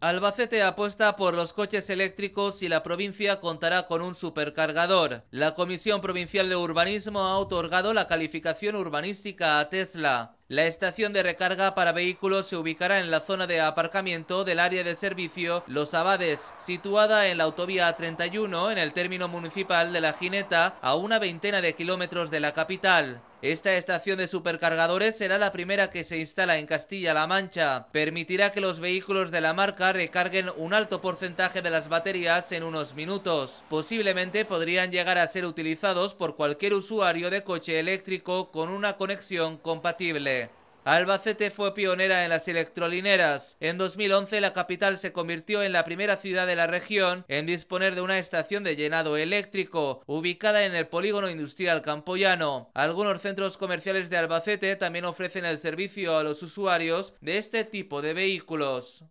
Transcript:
Albacete apuesta por los coches eléctricos y la provincia contará con un supercargador. La Comisión Provincial de Urbanismo ha otorgado la calificación urbanística a Tesla. La estación de recarga para vehículos se ubicará en la zona de aparcamiento del área de servicio Los Abades, situada en la autovía 31 en el término municipal de La Gineta, a una veintena de kilómetros de la capital. Esta estación de supercargadores será la primera que se instala en Castilla-La Mancha. Permitirá que los vehículos de la marca recarguen un alto porcentaje de las baterías en unos minutos. Posiblemente podrían llegar a ser utilizados por cualquier usuario de coche eléctrico con una conexión compatible. Albacete fue pionera en las electrolineras. En 2011 la capital se convirtió en la primera ciudad de la región en disponer de una estación de llenado eléctrico, ubicada en el polígono industrial Campoyano. Algunos centros comerciales de Albacete también ofrecen el servicio a los usuarios de este tipo de vehículos.